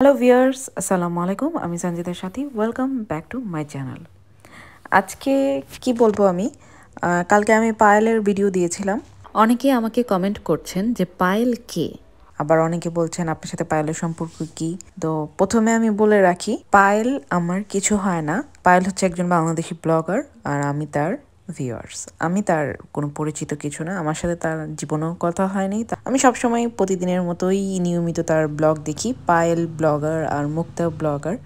hello viewers আসসালামু আলাইকুম আমি সঞ্জিতের সাথী welcome back to my channel আজকে কি বলবো আমি কালকে আমি পায়েলের ভিডিও দিয়েছিলাম অনেকে আমাকে কমেন্ট করছেন যে পায়েল কে আবার অনেকে বলছেন আপনার সাথে পায়েলের সম্পর্ক কি তো প্রথমে আমি বলে রাখি পায়েল আমার কিছু হয় না পায়েল হচ্ছে একজন বাংলাদেশি ব্লগার আর আমি তার ভিউয়ার্স আমি তার কোনো পরিচিত কিছু না আমার সাথে তার জীবনেও কথা হয়নি আমি সবসময় প্রতিদিনের মতোই নিয়মিত তার ব্লগ দেখি পায়েল ব্লগার আর মুক্তা ব্লগার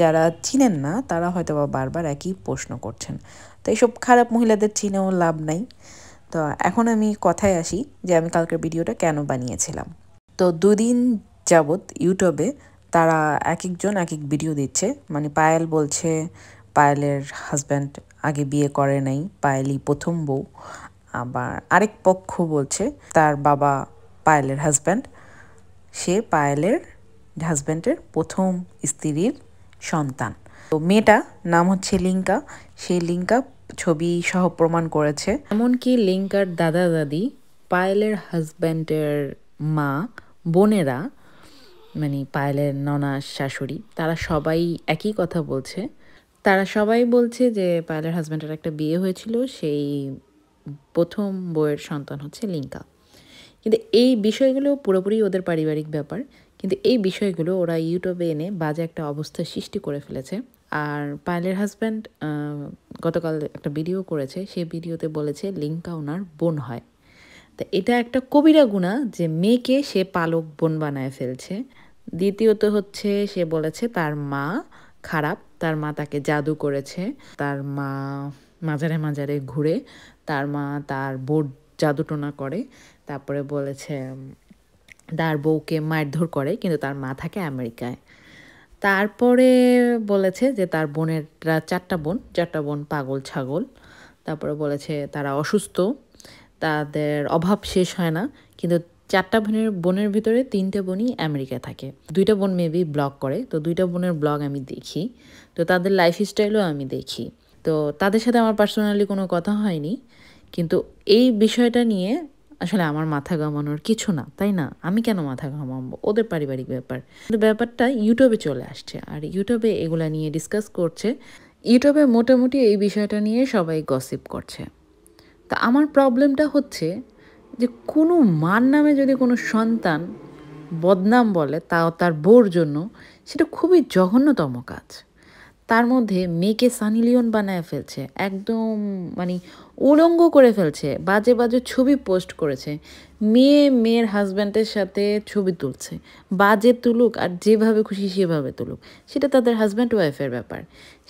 যারা চিনেন না তারা হয়তো বা বারবার একই প্রশ্ন করছেন তো এইসব খারাপ মহিলাদের চিনেও লাভ নাই তো এখন আমি কথায় আসি যে আমি কালকের ভিডিওটা কেন বানিয়েছিলাম তো দুদিন যাবৎ ইউটিউবে তারা এক একজন এক এক ভিডিও দিচ্ছে মানে পায়েল বলছে পায়েলের হাজব্যান্ড আগে বিয়ে করে নাই পায়েলই প্রথম বউ আবার আরেক পক্ষ বলছে তার বাবা পায়েলের হাজব্যান্ড সে পায়েলের হাজব্যান্ডের প্রথম স্ত্রীর সন্তান তো মেয়েটা নাম হচ্ছে লিঙ্কা সেই লিঙ্কা ছবি সহ প্রমাণ করেছে এমনকি লিঙ্কার দাদা দাদি পায়েলের হাজব্যান্ডের মা বোনেরা মানে পায়েলের ননা শাশুড়ি তারা সবাই একই কথা বলছে তারা সবাই বলছে যে পায়েলের হাজব্যান্ডের একটা বিয়ে হয়েছিল সেই প্রথম বইয়ের সন্তান হচ্ছে লিঙ্কা কিন্তু এই বিষয়গুলো পুরোপুরি ওদের পারিবারিক ব্যাপার কিন্তু এই বিষয়গুলো ওরা ইউটিউবে এনে বাজে একটা অবস্থা সৃষ্টি করে ফেলেছে আর পায়েলের হাজব্যান্ড গতকাল একটা ভিডিও করেছে সেই ভিডিওতে বলেছে লিঙ্কা ওনার বোন হয় তা এটা একটা কবিরা গুণা যে মেয়েকে সে পালক বোন বানায় ফেলছে দ্বিতীয়ত হচ্ছে সে বলেছে তার মা খারাপ তার মা তাকে জাদু করেছে তার মা মাঝারে মাঝারে ঘুরে তার মা তার বোর্ড জাদুটোনা করে তারপরে বলেছে তার বউকে মারধর করে কিন্তু তার মা থাকে আমেরিকায় তারপরে বলেছে যে তার বোনের চারটা বোন চারটা বোন পাগল ছাগল তারপরে বলেছে তারা অসুস্থ তাদের অভাব শেষ হয় না কিন্তু চারটা বোনের বোনের ভিতরে তিনটে বোনই আমেরিকায় থাকে দুইটা বোন মেবি ব্লগ করে তো দুইটা বোনের ব্লগ আমি দেখি তো তাদের লাইফ স্টাইলও আমি দেখি তো তাদের সাথে আমার পার্সোনালি কোনো কথা হয়নি কিন্তু এই বিষয়টা নিয়ে আসলে আমার মাথা ঘামানোর কিছু না তাই না আমি কেন মাথা ঘামাবো ওদের পারিবারিক ব্যাপার কিন্তু ব্যাপারটা ইউটিউবে চলে আসছে আর ইউটিউবে এগুলা নিয়ে ডিসকাস করছে ইউটিউবে মোটামুটি এই বিষয়টা নিয়ে সবাই গসিপ করছে তা আমার প্রবলেমটা হচ্ছে যে কোনো মার নামে যদি কোনো সন্তান বদনাম বলে তাও তার বোর জন্য সেটা খুবই জঘন্যতম কাজ তার মধ্যে মেয়েকে সানি লিওন বানায় ফেলছে একদম মানে উলঙ্গ করে ফেলছে বাজে বাজে ছবি পোস্ট করেছে মেয়ে মেয়ের হাজব্যান্ডের সাথে ছবি তুলছে বাজে তুলুক আর যেভাবে খুশি সেভাবে তুলুক সেটা তাদের হাজব্যান্ড ওয়াইফের ব্যাপার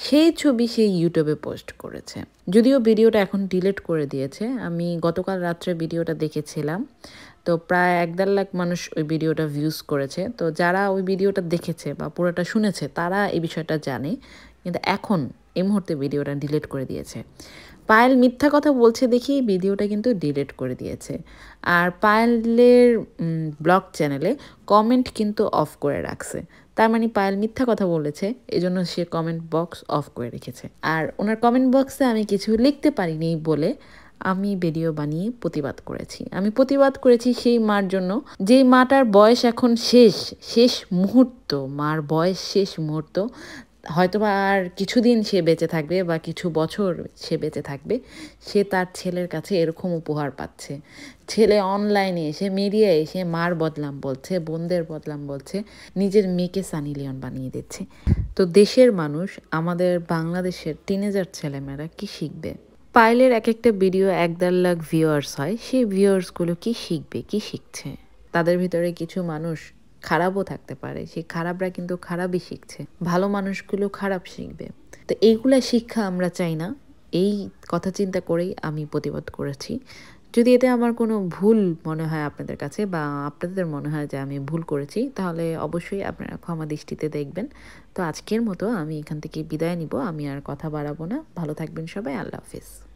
সেই ছবি সেই ইউটিউবে পোস্ট করেছে যদিও ভিডিওটা এখন ডিলিট করে দিয়েছে আমি গতকাল রাত্রে ভিডিওটা দেখেছিলাম তো প্রায় এক দেড় লাখ মানুষ ওই ভিডিওটা ভিউজ করেছে তো যারা ওই ভিডিওটা দেখেছে বা পুরোটা শুনেছে তারা এই বিষয়টা জানে কিন্তু এখন এই মুহূর্তে ভিডিওটা ডিলিট করে দিয়েছে পায়েল মিথ্যা কথা বলছে দেখি ভিডিওটা কিন্তু ডিলিট করে দিয়েছে আর পায়েলের ব্লগ চ্যানেলে কমেন্ট কিন্তু অফ করে রাখছে তার মানে পায়েল মিথ্যা কথা বলেছে এজন্য সে কমেন্ট বক্স অফ করে রেখেছে আর ওনার কমেন্ট বক্সে আমি কিছু লিখতে পারিনি বলে আমি ভিডিও বানিয়ে প্রতিবাদ করেছি আমি প্রতিবাদ করেছি সেই মার জন্য যে মাটার বয়স এখন শেষ শেষ মুহূর্ত মার বয়স শেষ মুহূর্ত হয়তোবা আর কিছুদিন সে বেঁচে থাকবে বা কিছু বছর সে বেঁচে থাকবে সে তার ছেলের কাছে এরকম উপহার পাচ্ছে ছেলে অনলাইনে এসে মিডিয়ায় এসে মার বদলাম বলছে বোনদের বদলাম বলছে নিজের মেয়েকে সানি লিওন বানিয়ে দিচ্ছে তো দেশের মানুষ আমাদের বাংলাদেশের টিনেজার ছেলেমেয়েরা কি শিখবে পাইলের এক একটা ভিডিও এক দেড় লাখ ভিউয়ার্স হয় সেই ভিউয়ার্সগুলো কি শিখবে কি শিখছে তাদের ভিতরে কিছু মানুষ খারাপও থাকতে পারে সেই খারাপরা কিন্তু খারাপই শিখছে ভালো মানুষগুলো খারাপ শিখবে তো এইগুলা শিক্ষা আমরা চাই না এই কথা চিন্তা করেই আমি প্রতিবাদ করেছি যদি এতে আমার কোনো ভুল মনে হয় আপনাদের কাছে বা আপনাদের মনে হয় যে আমি ভুল করেছি তাহলে অবশ্যই আপনারা ক্ষমা দৃষ্টিতে দেখবেন তো আজকের মতো আমি এখান থেকে বিদায় নিব আমি আর কথা বাড়াবো না ভালো থাকবেন সবাই আল্লাহ হাফিজ